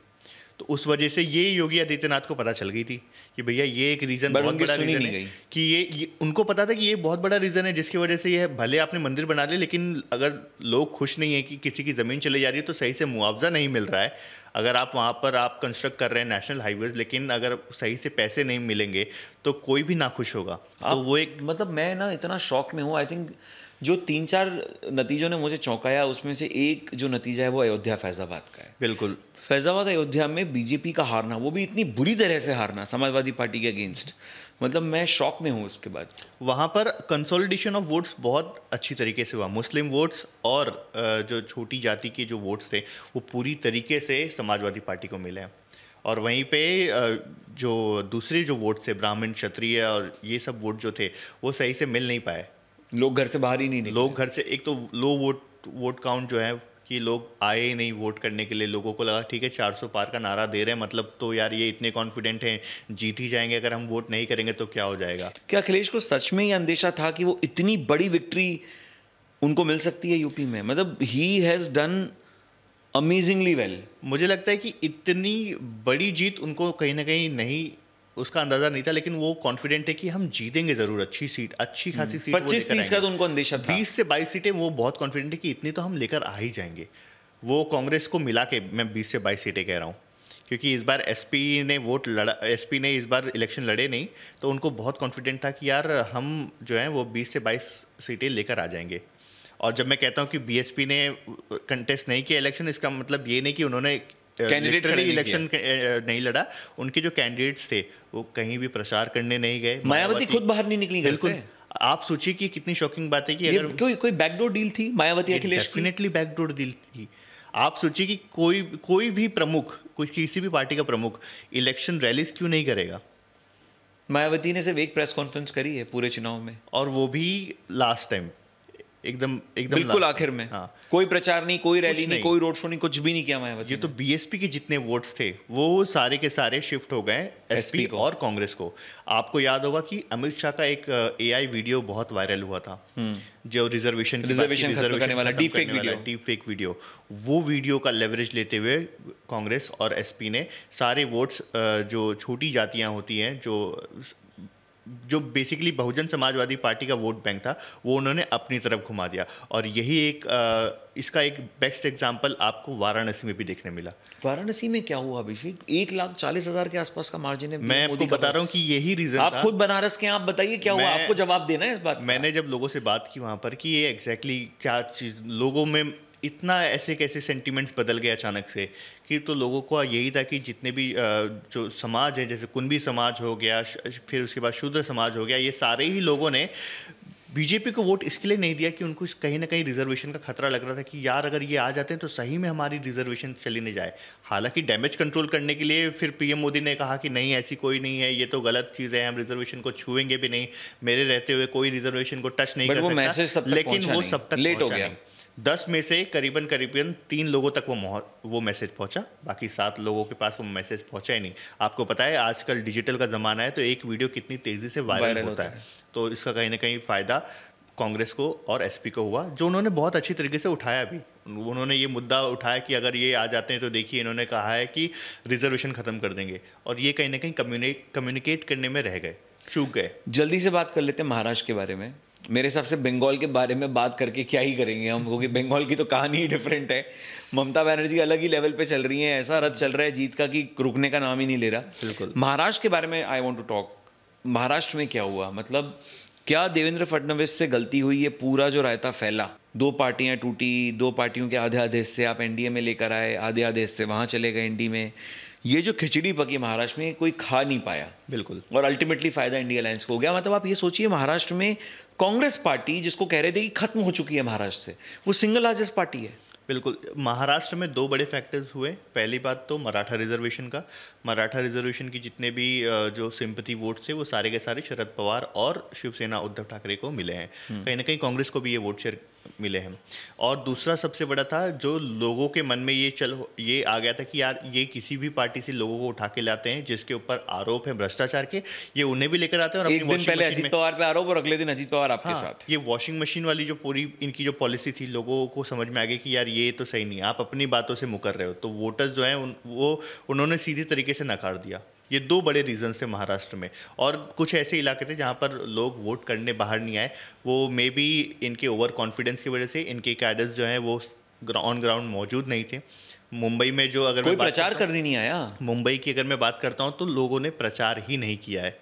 तो उस वजह से ये योगी आदित्यनाथ को पता चल गई थी कि भैया ये एक रीज़न बहुत बड़ा रीज़न है कि ये, ये उनको पता था कि ये बहुत बड़ा रीज़न है जिसकी वजह से यह भले आपने मंदिर बना लिया ले, लेकिन अगर लोग खुश नहीं है कि किसी की ज़मीन चली जा रही है तो सही से मुआवजा नहीं मिल रहा है अगर आप वहाँ पर आप कंस्ट्रक्ट कर रहे हैं नेशनल हाईवेज लेकिन अगर सही से पैसे नहीं मिलेंगे तो कोई भी ना खुश होगा तो वो एक मतलब मैं ना इतना शौक में हूँ आई थिंक जो तीन चार नतीजों ने मुझे चौंकाया उसमें से एक जो नतीजा है वो अयोध्या फैज़ाबाद का है बिल्कुल फैजाबाद अयोध्या में बीजेपी का हारना वो भी इतनी बुरी तरह से हारना समाजवादी पार्टी के अगेंस्ट मतलब मैं शॉक में हूँ उसके बाद वहाँ पर कंसोलिडेशन ऑफ वोट्स बहुत अच्छी तरीके से हुआ मुस्लिम वोट्स और जो छोटी जाति के जो वोट्स थे वो पूरी तरीके से समाजवादी पार्टी को मिले हैं और वहीं पे जो दूसरे जो वोट्स थे ब्राह्मण क्षत्रिय और ये सब वोट जो थे वो सही से मिल नहीं पाए लोग घर से बाहर ही नहीं लोग घर से एक तो लो वोट वोट काउंट जो है कि लोग आए नहीं वोट करने के लिए लोगों को लगा ठीक है 400 पार का नारा दे रहे हैं मतलब तो यार ये इतने कॉन्फिडेंट हैं जीत ही जाएंगे अगर हम वोट नहीं करेंगे तो क्या हो जाएगा क्या अखिलेश को सच में ये अंदेशा था कि वो इतनी बड़ी विक्ट्री उनको मिल सकती है यूपी में मतलब he has done amazingly well मुझे लगता है कि इतनी बड़ी जीत उनको कहीं ना कहीं नहीं उसका अंदाजा नहीं था लेकिन वो कॉन्फिडेंट है कि हम जीतेंगे जरूर अच्छी सीट अच्छी हम्म, खासी सीट पच्चीस तीस का तो उनको अंदेशा बीस से बाईस सीटें वो बहुत कॉन्फिडेंट है कि इतनी तो हम लेकर आ ही जाएंगे वो कांग्रेस को मिला के मैं बीस से बाईस सीटें कह रहा हूँ क्योंकि इस बार एस ने वोट लड़ा एस ने इस बार इलेक्शन लड़े नहीं तो उनको बहुत कॉन्फिडेंट था कि यार हम जो हैं वो बीस से बाईस सीटें लेकर आ जाएंगे और जब मैं कहता हूँ कि बीएसपी ने कंटेस्ट नहीं किया इलेक्शन इसका मतलब ये नहीं कि उन्होंने Uh, candidate election uh, uh, नहीं लड़ा उनके जो कैंडिडेट्स थे वो कहीं भी प्रचार करने नहीं गए मायावती खुद बाहर नहीं निकली बिल्कुल आप सोचिए कि कितनी शॉकिंग बात है कि अगर कोई कोई बैकडोर डील थी Mayawati Akhilesh definitely backdoor deal थी आप सोचिए कि कोई कोई भी प्रमुख कोई किसी भी पार्टी का प्रमुख इलेक्शन रैलीज क्यों नहीं करेगा मायावती ने सिर्फ एक प्रेस कॉन्फ्रेंस करी है पूरे चुनाव में और वो भी लास्ट टाइम एकदम एकदम बिल्कुल आखिर में हाँ कोई प्रचार नहीं कोई रैली नहीं, नहीं कोई रोड शो नहीं कुछ भी नहीं किया मैं ये तो बीएसपी के जितने वोट्स थे वो सारे के सारे शिफ्ट हो गए एसपी को। और कांग्रेस को आपको याद होगा कि अमित शाह का एक एआई uh, वीडियो बहुत वायरल हुआ था हम्म। जो रिजर्वेशन रिजर्वेशन करने वाला deep fake video deep fake video वो वीडियो का लेवरेज लेते हुए कांग्रेस और एसपी ने सारे वोट्स uh, जो छोटी जातियां होती हैं जो जो बेसिकली बहुजन समाजवादी पार्टी का वोट बैंक था वो उन्होंने अपनी तरफ घुमा दिया और यही एक आ, इसका एक बेस्ट एग्जाम्पल आपको वाराणसी में भी देखने मिला वाराणसी में क्या हुआ अभिषेक एक लाख चालीस हजार के आसपास का मार्जिन है मैं आपको बता रहा हूँ कि यही रीजन आप खुद बनारस के आप बताइए क्या हुआ आपको जवाब देना है इस बात मैंने जब लोगों से बात की वहाँ पर कि ये एग्जैक्टली क्या चीज़ लोगों में इतना ऐसे कैसे सेंटिमेंट्स बदल गए अचानक से कि तो लोगों को यही था कि जितने भी जो समाज हैं जैसे कुनबी समाज हो गया फिर उसके बाद शूद्र समाज हो गया ये सारे ही लोगों ने बीजेपी को वोट इसके लिए नहीं दिया कि उनको कहीं ना कहीं रिजर्वेशन का खतरा लग रहा था कि यार अगर ये आ जाते हैं तो सही में हमारी रिजर्वेशन चली नहीं जाए हालांकि डैमेज कंट्रोल करने के लिए फिर पीएम मोदी ने कहा कि नहीं ऐसी कोई नहीं है ये तो गलत चीज़ है हम रिजर्वेशन को छुएंगे भी नहीं मेरे रहते हुए कोई रिजर्वेशन को टच नहीं कर सकता लेकिन वो सब तक लेट हो गया दस में से करीबन करीबन तीन लोगों तक वो वो मैसेज पहुंचा बाकी सात लोगों के पास वो मैसेज पहुंचा ही नहीं आपको पता है आजकल डिजिटल का ज़माना है तो एक वीडियो कितनी तेज़ी से वायरल होता है तो इसका कहीं ना कहीं फ़ायदा कांग्रेस को और एसपी को हुआ जो उन्होंने बहुत अच्छी तरीके से उठाया भी उन्होंने ये मुद्दा उठाया कि अगर ये आ जाते हैं तो देखिए इन्होंने कहा है कि रिजर्वेशन ख़त्म कर देंगे और ये कहीं ना कहीं कम्युनिकेट करने में रह गए चूक गए जल्दी से बात कर लेते हैं महाराष्ट्र के बारे में मेरे हिसाब से बंगाल के बारे में बात करके क्या ही करेंगे हम क्योंकि बंगाल की तो कहानी ही डिफरेंट है ममता बनर्जी अलग ही लेवल पे चल रही हैं ऐसा रथ चल रहा है जीत का कि रुकने का नाम ही नहीं ले रहा बिल्कुल महाराष्ट्र के बारे में I want to talk Maharashtra में क्या हुआ मतलब क्या देवेंद्र फडणवीस से गलती हुई है पूरा जो रायता फैला दो पार्टियां टूटी दो पार्टियों के आधे आधे हिस्से आप एनडीए में लेकर आए आधे आधे हिस्से वहाँ चले गए एनडी में ये जो खिचड़ी पकी महाराष्ट्र में कोई खा नहीं पाया बिल्कुल और अल्टीमेटली फ़ायदा इंडिया अलायंस को हो गया मतलब आप ये सोचिए महाराष्ट्र में कांग्रेस पार्टी जिसको कह रहे थे कि खत्म हो चुकी है महाराष्ट्र से वो सिंगल लार्जेस्ट पार्टी है बिल्कुल महाराष्ट्र में दो बड़े फैक्टर्स हुए पहली बात तो मराठा रिजर्वेशन का मराठा रिजर्वेशन की जितने भी जो सिंपति वोट थे वो सारे के सारे शरद पवार और शिवसेना उद्धव ठाकरे को मिले हैं हम्म। कहीं ना कहीं कांग्रेस को भी ये वोट शेयर मिले हैं और दूसरा सबसे बड़ा था जो लोगों के मन में ये चल ये आ गया था कि यार ये किसी भी पार्टी से लोगों को उठा के लाते हैं जिसके ऊपर आरोप है भ्रष्टाचार के ये उन्हें भी लेकर आते हैं और एक दिन पहले अजीत पवार पे आरोप और अगले दिन अजीत पवार आपके हाँ, साथ ये वॉशिंग मशीन वाली जो पूरी इनकी जो पॉलिसी थी लोगों को समझ में आ गया कि यार ये तो सही नहीं आप अपनी बातों से मुकर रहे हो तो वोटर्स जो हैं वो उन्होंने सीधे तरीके से नकार दिया ये दो बड़े रीजन्स थे महाराष्ट्र में और कुछ ऐसे इलाके थे जहाँ पर लोग वोट करने बाहर नहीं आए वो मे बी इनके ओवर कॉन्फिडेंस की वजह से इनके कैडर्स जो हैं वो ऑन ग्राउंड मौजूद नहीं थे मुंबई में जो अगर कोई प्रचार करने नहीं आया मुंबई की अगर मैं बात करता हूँ तो लोगों ने प्रचार ही नहीं किया है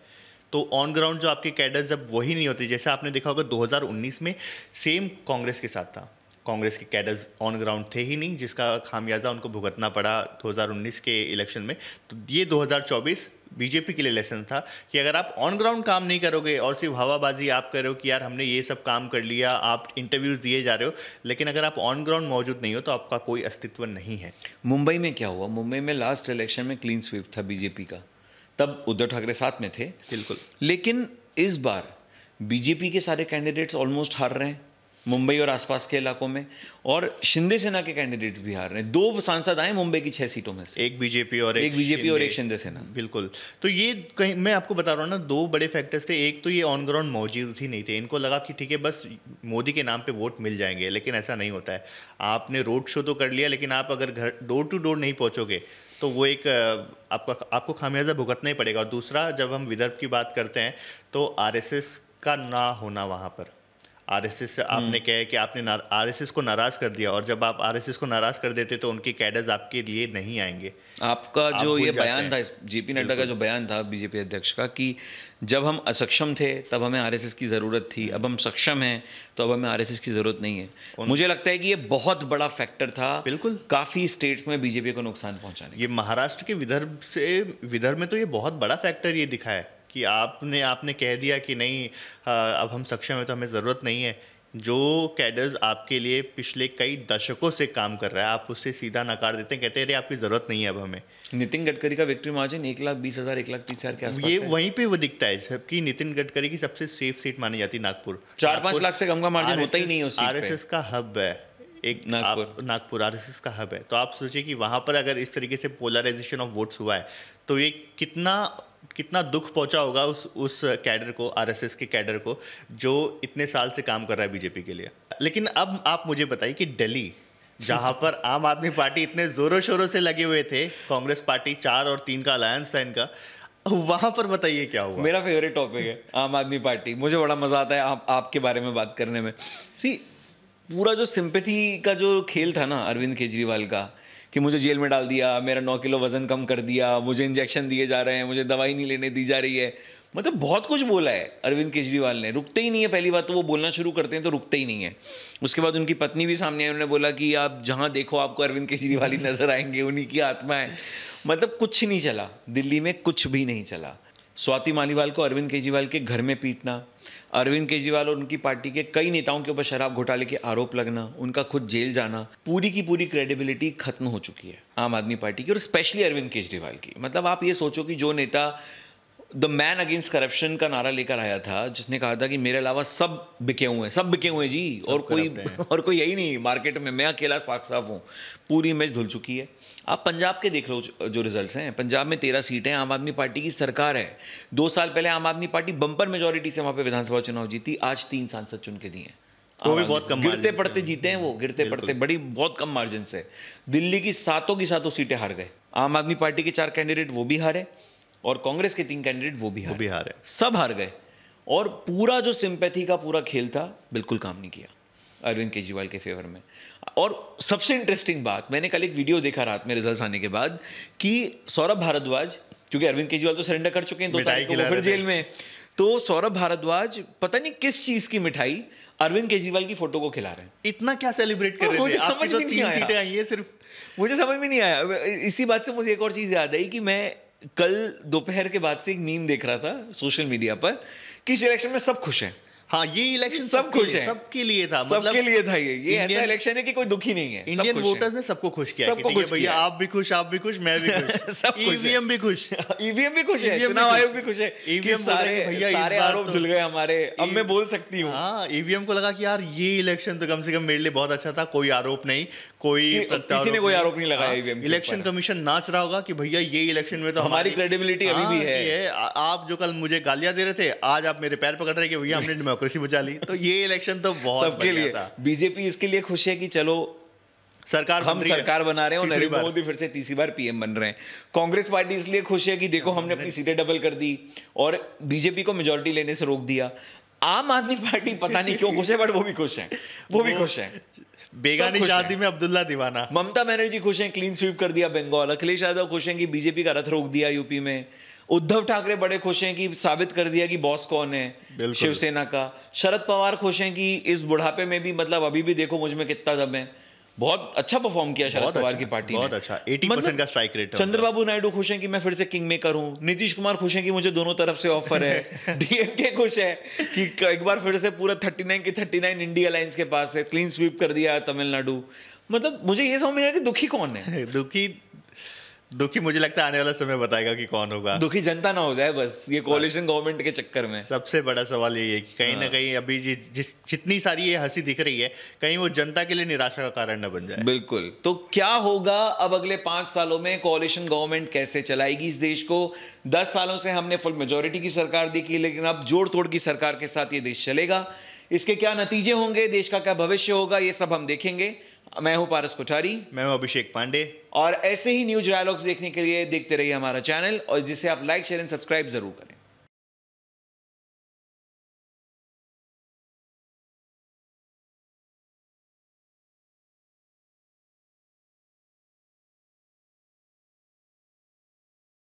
तो ऑन ग्राउंड जो आपके कैडर्स जब वही नहीं होते जैसे आपने देखा होगा 2019 में सेम कांग्रेस के साथ था कांग्रेस के कैडर्स ऑन ग्राउंड थे ही नहीं जिसका खामियाजा उनको भुगतना पड़ा 2019 के इलेक्शन में तो ये 2024 बीजेपी के लिए लेसन था कि अगर आप ऑन ग्राउंड काम नहीं करोगे और सिर्फ हवाबाजी आप करो कि यार हमने ये सब काम कर लिया आप इंटरव्यूज़ दिए जा रहे हो लेकिन अगर आप ऑन ग्राउंड मौजूद नहीं हो तो आपका कोई अस्तित्व नहीं है मुंबई में क्या हुआ मुंबई में लास्ट इलेक्शन में क्लीन स्वीप था बीजेपी का तब उद्धव ठाकरे साथ में थे बिल्कुल लेकिन इस बार बीजेपी के सारे कैंडिडेट्स ऑलमोस्ट हार रहे हैं मुंबई और आसपास के इलाकों में और शिंदे सेना के कैंडिडेट्स भी हार रहे हैं दो सांसद आए मुंबई की छह सीटों में से एक बीजेपी और एक बीजेपी और एक शिंदे सेना बिल्कुल तो ये कहीं मैं आपको बता रहा हूँ ना दो बड़े फैक्टर्स थे एक तो ये ऑन ग्राउंड मौजूद ही नहीं थे इनको लगा कि ठीक है बस मोदी के नाम पर वोट मिल जाएंगे लेकिन ऐसा नहीं होता है आपने रोड शो तो कर लिया लेकिन आप अगर घर डोर टू डोर नहीं पहुँचोगे तो वो एक आपका आपको खामियाजा भुगतना ही पड़ेगा और दूसरा जब हम विदर्भ की बात करते हैं तो आर का ना होना वहाँ पर आरएसएस से आपने हम्म। कहा कि आपने आरएसएस को नाराज कर दिया और जब आप आरएसएस को नाराज कर देते तो उनके कैडर्स आपके लिए नहीं आएंगे आपका आप जो ये बयान था जेपी नड्डा का जो बयान था बीजेपी अध्यक्ष का कि जब हम असक्षम थे तब हमें आरएसएस की ज़रूरत थी हम्म। अब हम सक्षम हैं तो अब हमें आरएसएस की ज़रूरत नहीं है मुझे लगता है कि ये बहुत बड़ा फैक्टर था बिल्कुल काफ़ी स्टेट्स में बीजेपी को नुकसान पहुंचाने ये महाराष्ट्र के विदर्भ से विदर्भ में तो ये बहुत बड़ा फैक्टर ये दिखा है कि आपने आपने कह दिया कि नहीं अब हम सक्षम है तो हमें ज़रूरत नहीं है जो कैडर्स आपके लिए पिछले कई दशकों से काम कर रहा है आप उससे सीधा नकार देते हैं कहते हैं अरे आपकी ज़रूरत नहीं है अब हमें नितिन गडकरी का विक्ट्री मार्जिन एक लाख बीस हज़ार एक लाख तीस हज़ार के आसपास ये वहीं पे वो दिखता है जबकि नितिन गडकरी की सबसे सेफ सीट मानी जाती है नागपुर चार पाँच लाख से कम का मार्जिन होता ही नहीं है आर एस का हब है एक नागपुर नागपुर आर का हब है तो आप सोचिए कि वहाँ पर अगर इस तरीके से पोलराइजेशन ऑफ वोट्स हुआ है तो ये कितना कितना दुख पहुंचा होगा उस उस कैडर को आरएसएस के कैडर को जो इतने साल से काम कर रहा है बीजेपी के लिए लेकिन अब आप मुझे बताइए कि दिल्ली जहाँ पर <laughs> आम आदमी पार्टी इतने जोरों शोरों से लगे हुए थे कांग्रेस पार्टी चार और तीन का अलायंस था इनका वहां पर बताइए क्या हुआ मेरा फेवरेट टॉपिक है आम आदमी पार्टी मुझे बड़ा मजा आता है आप आपके बारे में बात करने में सी पूरा जो सिंपथी का जो खेल था ना अरविंद केजरीवाल का कि मुझे जेल में डाल दिया मेरा नौ किलो वजन कम कर दिया मुझे इंजेक्शन दिए जा रहे हैं मुझे दवाई नहीं लेने दी जा रही है मतलब बहुत कुछ बोला है अरविंद केजरीवाल ने रुकते ही नहीं है पहली बात तो वो बोलना शुरू करते हैं तो रुकते ही नहीं है उसके बाद उनकी पत्नी भी सामने आई उन्होंने बोला कि आप जहाँ देखो आपको अरविंद केजरीवाल ही नजर आएंगे उन्हीं की आत्मा है मतलब कुछ नहीं चला दिल्ली में कुछ भी नहीं चला स्वाति मालीवाल को अरविंद केजरीवाल के घर में पीटना अरविंद केजरीवाल और उनकी पार्टी के कई नेताओं के ऊपर शराब घोटाले के आरोप लगना उनका खुद जेल जाना पूरी की पूरी क्रेडिबिलिटी खत्म हो चुकी है आम आदमी पार्टी की और स्पेशली अरविंद केजरीवाल की मतलब आप ये सोचो कि जो नेता द मैन अगेंस्ट करप्शन का नारा लेकर आया था जिसने कहा था कि मेरे अलावा सब बिके हुए हैं सब बिके हुए हैं जी और कोई <laughs> और कोई यही नहीं मार्केट में मैं अकेला पाक साफ हूँ पूरी इमेज धुल चुकी है आप पंजाब के देख लो जो रिजल्ट्स हैं पंजाब में तेरह सीटें आम आदमी पार्टी की सरकार है दो साल पहले आम आदमी पार्टी बम्पर मेजोरिटी से वहाँ पर विधानसभा चुनाव जीती आज तीन सांसद चुन के दिए हैं तो वो भी बहुत कम गिरते पड़ते जीते हैं वो गिरते पड़ते बड़ी बहुत कम मार्जिन से दिल्ली की सातों की सातों सीटें हार गए आम आदमी पार्टी के चार कैंडिडेट वो भी हारे और कांग्रेस के तीन कैंडिडेट वो भी हार वो भी है सब हार गए और पूरा जो सिंपैथी का पूरा खेल था बिल्कुल काम नहीं किया अरविंद केजरीवाल के फेवर में और सबसे इंटरेस्टिंग बात मैंने कल एक वीडियो देखा रात में रिजल्ट आने के बाद कि सौरभ भारद्वाज क्योंकि अरविंद केजरीवाल तो सरेंडर कर चुके हैं दो तारीख को फिर जेल में तो सौरभ भारद्वाज पता नहीं किस चीज की मिठाई अरविंद केजरीवाल की फोटो को खिला रहे हैं इतना क्या सेलिब्रेट कर रहे हैं मुझे समझ में नहीं आया सिर्फ मुझे समझ में नहीं आया इसी बात से मुझे एक और चीज याद आई कि मैं कल दोपहर के बाद से एक मीम देख रहा था सोशल मीडिया पर कि इस इलेक्शन में सब खुश हैं हाँ ये इलेक्शन सब खुश है सबके लिए था मतलब सबके मतलब लिए था ये ये ऐसा इलेक्शन है कि कोई दुखी नहीं है इंडियन वोटर्स ने सबको खुश किया सबको खुश किया आप भी खुश आप भी खुश मैं भी खुश <laughs> सब खुश ईवीएम e भी खुश ईवीएम e भी खुश है e चुनाव आयोग भी खुश है ईवीएम सारे भैया सारे आरोप झुल तो गए हमारे अब मैं बोल सकती हूँ हाँ ईवीएम को लगा कि यार ये इलेक्शन तो कम से कम मेरे लिए बहुत अच्छा था कोई आरोप नहीं कोई किसी ने कोई आरोप नहीं लगाया ईवीएम इलेक्शन कमीशन नाच रहा होगा कि भैया ये इलेक्शन में तो हमारी क्रेडिबिलिटी अभी भी हाँ, है आप जो कल मुझे गालियां दे रहे थे आज आप मेरे पैर पकड़ रहे कि भैया हमने <laughs> डेमोक्रेसी बचा ली तो ये इलेक्शन तो बहुत सबके लिए था बीजेपी इसके लिए खुश है कि चलो सरकार हम सरकार बना रहे हैं और नरेंद्र मोदी फिर से तीसरी बार पीएम बन रहे हैं कांग्रेस पार्टी इसलिए खुश है कि देखो हमने अपनी सीटें डबल कर दी और बीजेपी को मेजोरिटी लेने से रोक दिया आम आदमी पार्टी पता नहीं क्यों खुश है बट वो भी खुश है वो भी खुश है बेगानी शादी में अब्दुल्ला दीवाना ममता बनर्जी खुश हैं क्लीन स्वीप कर दिया बंगाल अखिलेश यादव खुश हैं कि बीजेपी का रथ रोक दिया यूपी में उद्धव ठाकरे बड़े खुश हैं कि साबित कर दिया कि बॉस कौन है शिवसेना का शरद पवार खुश हैं कि इस बुढ़ापे में भी मतलब अभी भी देखो मुझ में कितना दम है बहुत अच्छा परफॉर्म किया शरद पवार अच्छा, की पार्टी बहुत ने। अच्छा 80 मतलब का स्ट्राइक रेट चंद्रबाबू नायडू खुश हैं कि मैं फिर से किंग मेकर हूँ नीतीश कुमार खुश हैं कि मुझे दोनों तरफ से ऑफर है डीएमके <laughs> खुश है कि एक बार फिर से पूरा 39 की 39 इंडिया अलायंस के पास है क्लीन स्वीप कर दिया तमिलनाडु मतलब मुझे ये समझ में आया कि दुखी कौन है <laughs> दुखी दुखी मुझे लगता है आने वाला समय बताएगा कि कौन होगा दुखी जनता ना हो जाए बस ये कोलिशन गवर्नमेंट के चक्कर में सबसे बड़ा सवाल यही है कि कहीं ना हाँ। कहीं अभी जि, जिस जितनी सारी ये हंसी दिख रही है कहीं वो जनता के लिए निराशा का कारण न बन जाए बिल्कुल तो क्या होगा अब अगले पांच सालों में कोलिशन गवर्नमेंट कैसे चलाएगी इस देश को दस सालों से हमने फुल मेजोरिटी की सरकार देखी लेकिन अब जोड़ तोड़ की सरकार के साथ ये देश चलेगा इसके क्या नतीजे होंगे देश का क्या भविष्य होगा ये सब हम देखेंगे मैं हूं पारस कोठारी मैं हूं अभिषेक पांडे और ऐसे ही न्यूज डायलॉग्स देखने के लिए देखते रहिए हमारा चैनल और जिसे आप लाइक शेयर एंड सब्सक्राइब जरूर करें